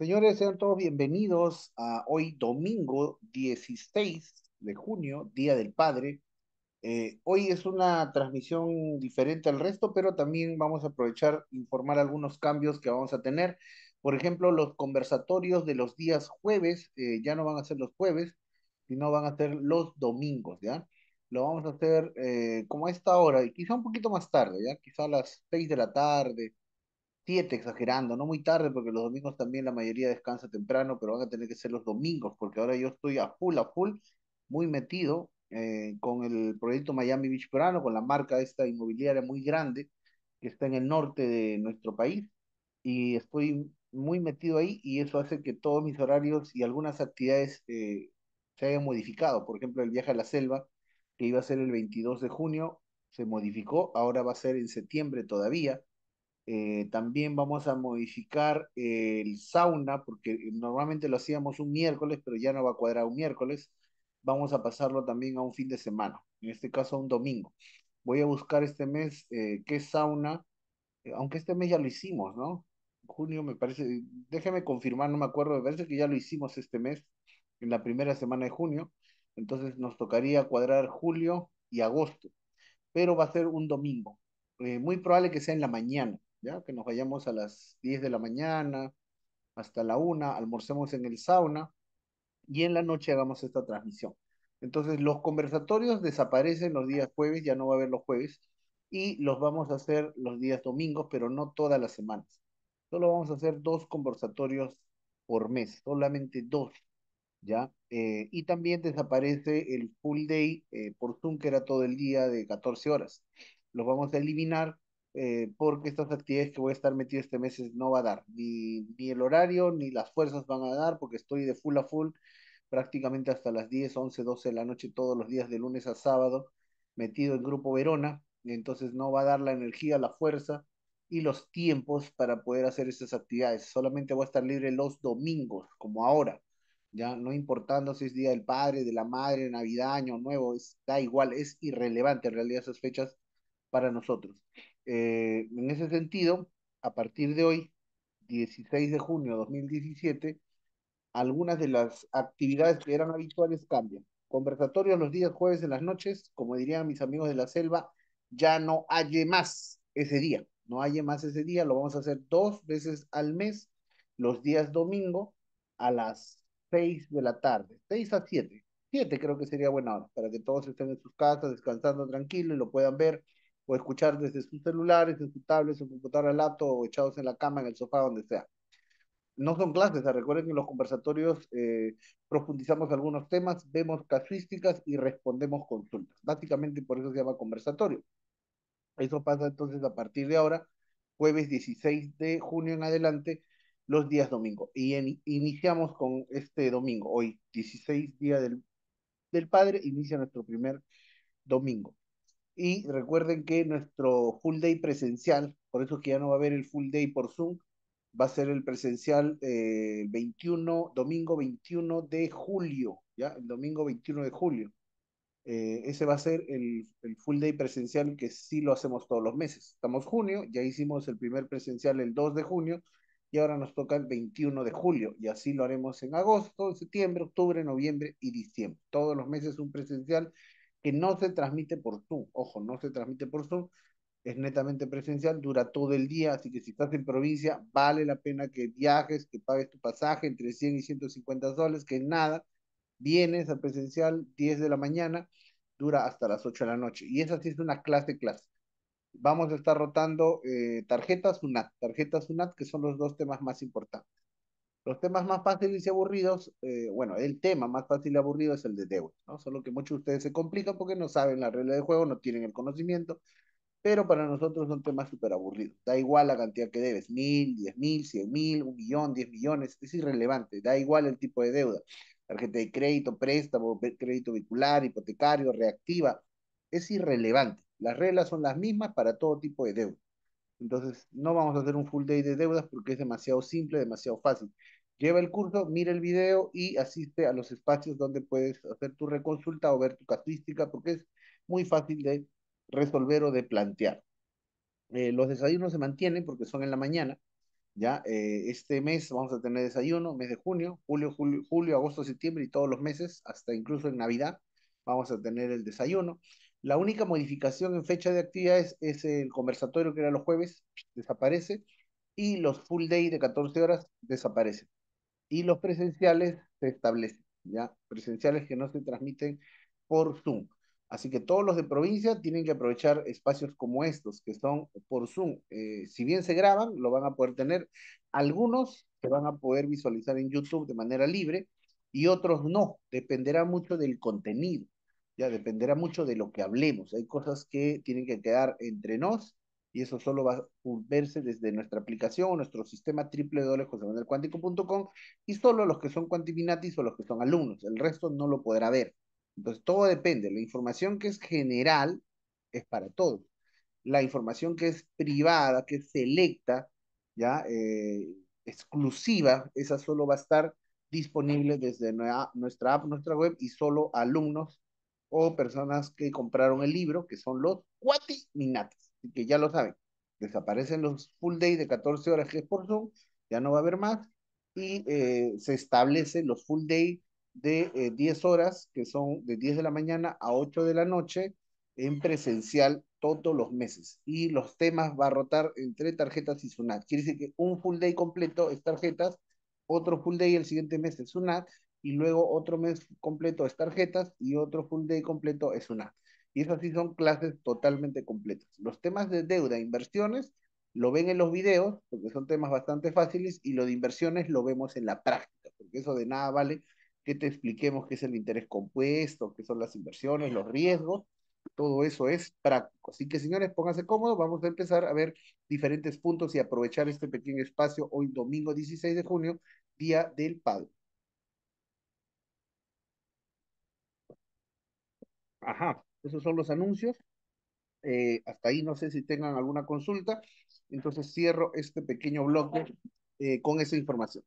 Señores, sean todos bienvenidos a hoy domingo 16 de junio, Día del Padre. Eh, hoy es una transmisión diferente al resto, pero también vamos a aprovechar e informar algunos cambios que vamos a tener. Por ejemplo, los conversatorios de los días jueves eh, ya no van a ser los jueves, sino van a ser los domingos, ¿ya? Lo vamos a hacer eh, como a esta hora, y quizá un poquito más tarde, ¿ya? Quizá a las 6 de la tarde, exagerando, no muy tarde, porque los domingos también la mayoría descansa temprano, pero van a tener que ser los domingos, porque ahora yo estoy a full, a full, muy metido eh, con el proyecto Miami Beach con la marca esta inmobiliaria muy grande que está en el norte de nuestro país, y estoy muy metido ahí y eso hace que todos mis horarios y algunas actividades eh, se hayan modificado. Por ejemplo, el viaje a la selva, que iba a ser el 22 de junio, se modificó, ahora va a ser en septiembre todavía. Eh, también vamos a modificar el sauna, porque normalmente lo hacíamos un miércoles, pero ya no va a cuadrar un miércoles. Vamos a pasarlo también a un fin de semana, en este caso a un domingo. Voy a buscar este mes eh, qué sauna, eh, aunque este mes ya lo hicimos, ¿no? Junio me parece, déjeme confirmar, no me acuerdo, me parece que ya lo hicimos este mes, en la primera semana de junio. Entonces nos tocaría cuadrar julio y agosto, pero va a ser un domingo. muy probable que sea en la mañana ¿ya? Que nos vayamos a las 10 de la mañana hasta la una almorcemos en el sauna y en la noche hagamos esta transmisión. Entonces, los conversatorios desaparecen los días jueves, ya no va a haber los jueves, y los vamos a hacer los días domingos, pero no todas las semanas. Solo vamos a hacer dos conversatorios por mes, solamente dos, ¿ya? Eh, y también desaparece el full day eh, por Zoom, que era todo el día de 14 horas. Los vamos a eliminar eh, porque estas actividades que voy a estar metido este mes no va a dar, ni, ni, el horario, ni las fuerzas van a dar, porque estoy de full a full prácticamente hasta las 10, 11, 12 de la noche todos los días de lunes a sábado, metido en Grupo Verona, entonces no va a dar la energía, la fuerza y los tiempos para poder hacer esas actividades. Solamente voy a estar libre los domingos, como ahora, ya no importando si es Día del Padre, de la Madre, Navidad, Año Nuevo, da igual, es irrelevante en realidad esas fechas para nosotros. Eh, en ese sentido, a partir de hoy, 16 de junio de 2017, algunas de las actividades que eran habituales cambian. Conversatorios los días jueves en las noches, como dirían mis amigos de la selva, ya no hay más ese día, no hay más ese día, lo vamos a hacer dos veces al mes, los días domingo a las 6 de la tarde, 6 a 7, 7 creo que sería buena hora, para que todos estén en sus casas descansando tranquilos y lo puedan ver o escuchar desde sus celulares, desde su tablet, su computadora, laptop o echados en la cama, en el sofá, donde sea. No son clases, ah, recuerden que en los conversatorios eh, profundizamos algunos temas, vemos casuísticas y respondemos consultas. Básicamente por eso se llama conversatorio. Eso pasa entonces a partir de ahora, jueves 16 de junio en adelante, los días domingo. Y iniciamos con este domingo, hoy 16 día del, del padre, inicia nuestro primer domingo. Y recuerden que nuestro full day presencial, por eso que ya no va a haber el full day por Zoom, va a ser el presencial 21, eh, domingo 21 de julio, ¿ya? El domingo 21 de julio. Eh, ese va a ser el, el, full day presencial que sí lo hacemos todos los meses. Estamos junio, ya hicimos el primer presencial el 2 de junio y ahora nos toca el 21 de julio y así lo haremos en agosto, septiembre, octubre, noviembre y diciembre. Todos los meses un presencial que no se transmite por Zoom. Ojo, no se transmite por Zoom, es netamente presencial, dura todo el día, así que si estás en provincia, vale la pena que viajes, que pagues tu pasaje entre 100 y 150 dólares que nada. Vienes a presencial 10 de la mañana, dura hasta las 8 de la noche. Y esa sí es una clase, de clase. Vamos a estar rotando eh, tarjetas UNAT, tarjetas UNAT, que son los dos temas más importantes. Los temas más fáciles y aburridos, eh, bueno, el tema más fácil y aburrido es el de deuda, ¿no? Solo que muchos de ustedes se complican porque no saben la regla de juego, no tienen el conocimiento, pero para nosotros son temas súper aburridos. Da igual la cantidad que debes, mil, diez mil, cien mil, un millón, diez millones, es irrelevante, da igual el tipo de deuda, tarjeta de crédito, préstamo, crédito vehicular, hipotecario, reactiva, es irrelevante. Las reglas son las mismas para todo tipo de deuda. Entonces, no vamos a hacer un full day de deudas porque es demasiado simple, demasiado fácil. Lleva el curso, mira el video y asiste a los espacios donde puedes hacer tu reconsulta o ver tu casuística porque es muy fácil de resolver o de plantear. Eh, los desayunos se mantienen porque son en la mañana. Ya eh, este mes vamos a tener desayuno, mes de junio, julio, julio, agosto, septiembre y todos los meses, hasta incluso en Navidad, vamos a tener el desayuno. La única modificación en fecha de actividades es el conversatorio que era los jueves, desaparece, y los full day de 14 horas desaparecen. Y los presenciales se establecen, ya presenciales que no se transmiten por Zoom. Así que todos los de provincia tienen que aprovechar espacios como estos, que son por Zoom. Eh, si bien se graban, lo van a poder tener. Algunos que van a poder visualizar en YouTube de manera libre y otros no. Dependerá mucho del contenido. Ya dependerá mucho de lo que hablemos. Hay cosas que tienen que quedar entre nos y eso solo va a verse desde nuestra aplicación, nuestro sistema com, y solo los que son cuantiminatis o los que son alumnos. El resto no lo podrá ver. Entonces, todo depende. La información que es general es para todos. La información que es privada, que es selecta, ya eh, exclusiva, esa solo va a estar disponible desde nuestra app, nuestra web y solo alumnos o personas que compraron el libro, que son los cuati que ya lo saben, desaparecen los full day de 14 horas que es por Zoom, ya no va a haber más, y eh, se establecen los full day de 10 eh, horas, que son de 10 de la mañana a 8 de la noche, en presencial todos los meses. Y los temas va a rotar entre tarjetas y SUNAT. Quiere decir que un full day completo es tarjetas, otro full day el siguiente mes es SUNAT, y luego otro mes completo es tarjetas y otro full day completo es una. Y esas sí son clases totalmente completas. Los temas de deuda, e inversiones, lo ven en los videos, porque son temas bastante fáciles, y lo de inversiones lo vemos en la práctica, porque eso de nada vale que te expliquemos qué es el interés compuesto, qué son las inversiones, los riesgos, todo eso es práctico. Así que señores, pónganse cómodos, vamos a empezar a ver diferentes puntos y aprovechar este pequeño espacio hoy domingo 16 de junio, Día del Padre. Ajá, esos son los anuncios. Eh, hasta ahí no sé si tengan alguna consulta. Entonces cierro este pequeño bloque eh, con esa información.